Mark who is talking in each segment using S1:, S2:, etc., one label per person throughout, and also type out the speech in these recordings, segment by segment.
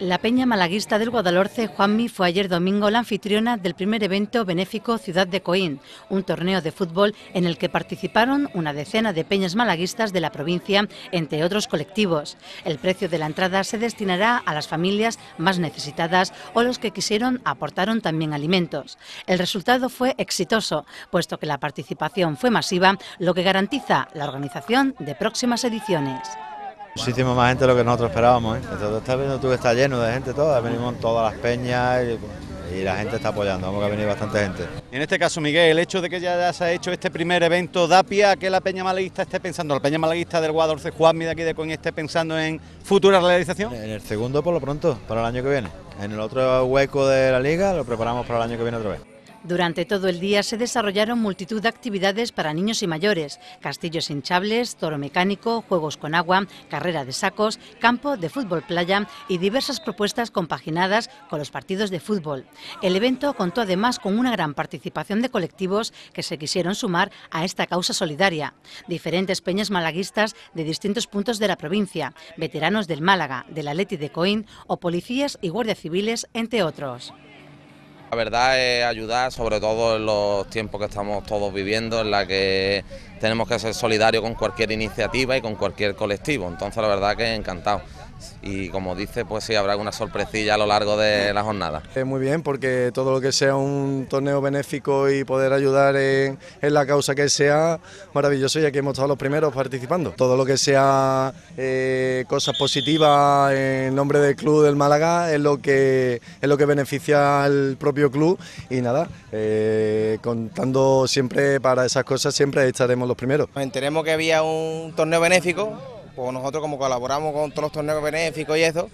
S1: La Peña Malaguista del Guadalhorce Juanmi fue ayer domingo la anfitriona del primer evento benéfico Ciudad de Coín, un torneo de fútbol en el que participaron una decena de peñas malaguistas de la provincia, entre otros colectivos. El precio de la entrada se destinará a las familias más necesitadas o los que quisieron aportaron también alimentos. El resultado fue exitoso, puesto que la participación fue masiva, lo que garantiza la organización de próximas ediciones.
S2: Muchísimo más gente de lo que nosotros esperábamos. ¿eh? Entonces, estás viendo tú está lleno de gente toda, venimos todas las peñas y, la gente está apoyando, vamos a venir venido bastante gente. En este caso, Miguel, el hecho de que ya se ha hecho este primer evento DAPIA, que la Peña Malaguista esté pensando, la Peña Malaguista del Guadalce Juan de aquí de Coin esté pensando en futura realización? En el segundo por lo pronto, para el año que viene. En el otro hueco de la liga lo preparamos para el año que viene otra vez.
S1: Durante todo el día se desarrollaron multitud de actividades para niños y mayores, castillos hinchables, toro mecánico, juegos con agua, carrera de sacos, campo de fútbol playa y diversas propuestas compaginadas con los partidos de fútbol. El evento contó además con una gran participación de colectivos que se quisieron sumar a esta causa solidaria. Diferentes peñas malaguistas de distintos puntos de la provincia, veteranos del Málaga, del Atleti de Coín o policías y guardias civiles, entre otros. La verdad es ayudar, sobre todo en los tiempos que estamos todos viviendo, en la que tenemos que ser solidarios con cualquier iniciativa y con cualquier colectivo. Entonces, la verdad que encantado y como dice, pues sí, habrá alguna sorpresilla a lo largo de la jornada.
S3: Eh, muy bien, porque todo lo que sea un torneo benéfico y poder ayudar en, la causa que sea, maravilloso, ya que hemos estado los primeros participando. Todo lo que sea eh, cosas positivas en nombre del club del Málaga es lo que, es lo que beneficia al propio club y nada, eh, contando siempre para esas cosas, siempre estaremos los primeros. "...entendemos que había un torneo benéfico pues nosotros como colaboramos con todos los torneos benéficos y eso,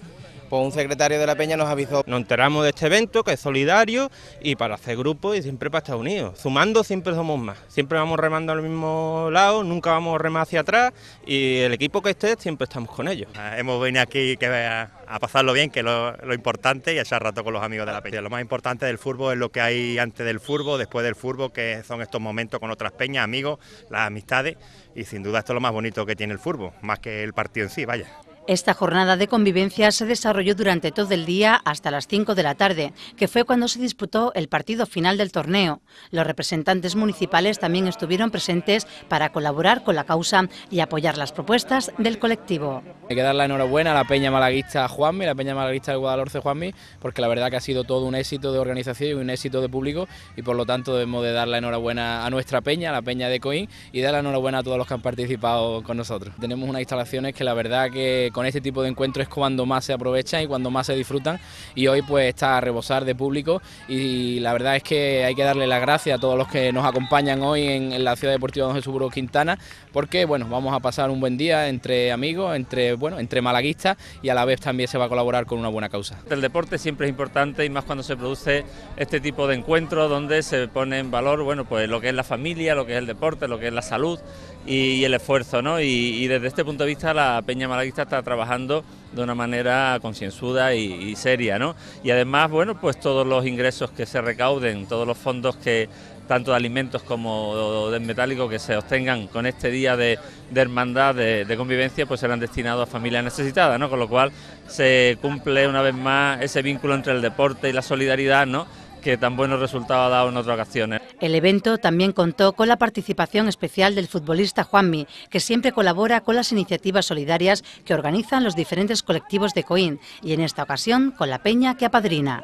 S3: un secretario de la Peña nos avisó.
S2: Nos enteramos de este evento que es solidario y para hacer grupo y siempre para estar unidos. Sumando siempre somos más, siempre vamos remando al mismo lado, nunca vamos remar hacia atrás y el equipo que esté siempre estamos con ellos. Ah, hemos venido aquí que a pasarlo bien, que es lo, lo, importante, y a echar rato con los amigos de la peña. Lo más importante del fútbol es lo que hay antes del fútbol, después del fútbol, que son estos momentos con otras peñas, amigos, las amistades, y sin duda esto es lo más bonito que tiene el fútbol, más que el partido en sí, vaya.
S1: Esta jornada de convivencia se desarrolló durante todo el día hasta las 5 de la tarde, que fue cuando se disputó el partido final del torneo. Los representantes municipales también estuvieron presentes para colaborar con la causa y apoyar las propuestas del colectivo.
S3: Hay que dar la enhorabuena a la Peña Malaguista Juanmi, la Peña Malaguista de Guadalhorce Juanmi, porque la verdad que ha sido todo un éxito de organización y un éxito de público y por lo tanto debemos de dar la enhorabuena a nuestra peña, a la Peña de Coín, y dar la enhorabuena a todos los que han participado con nosotros. Tenemos unas instalaciones que la verdad que con este tipo de encuentros es cuando más se aprovechan y cuando más se disfrutan y hoy pues está a rebosar de público y la verdad es que hay que darle las gracias a todos los que nos acompañan hoy en, la ciudad deportiva de Jesús Burgos Quintana porque bueno, vamos a pasar un buen día entre amigos, entre bueno, entre malaguistas y a la vez también se va a colaborar con una buena causa. El deporte siempre es importante y más cuando se produce este tipo de encuentros donde
S2: se pone en valor bueno, pues lo que es la familia, lo que es el deporte, lo que es la salud y, el esfuerzo, ¿no? Y, y desde este punto de vista la Peña Malaguista está trabajando de una manera concienzuda y, seria, ¿no? Y además, bueno, pues todos los ingresos que se recauden, todos los fondos que tanto de alimentos como de metálico que se obtengan con este día de, hermandad, de, de, convivencia, pues serán destinados a familias necesitadas, ¿no? Con lo cual se cumple una vez más ese vínculo entre el deporte y la solidaridad, ¿no? que tan buenos resultados ha dado en otras ocasiones.
S1: El evento también contó con la participación especial del futbolista Juanmi, que siempre colabora con las iniciativas solidarias que organizan los diferentes colectivos de Coín y en esta ocasión con la peña que apadrina.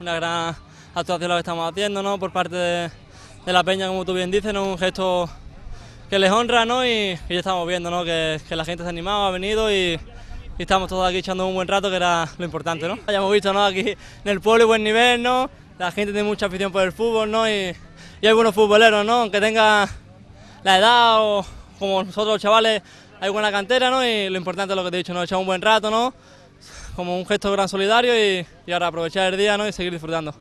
S2: Una gran actuación la que estamos haciendo por parte de, la peña, como tú bien dices, un gesto que les honra ¿no? y, estamos viendo ¿no? que, la gente se ha animado, ha venido y, estamos todos aquí echando un buen rato, que era lo importante, ¿no? Ya hemos visto, ¿no? Aquí en el pueblo buen nivel, ¿no? la gente tiene mucha afición por el fútbol, ¿no? Y, hay buenos futboleros, ¿no? Aunque tenga la edad o como nosotros los chavales, hay buena cantera, ¿no? Y lo importante es lo que te he dicho, ¿no? Echar un buen rato, ¿no? Como un gesto gran solidario y, ahora aprovechar el día, ¿no? Y seguir disfrutando.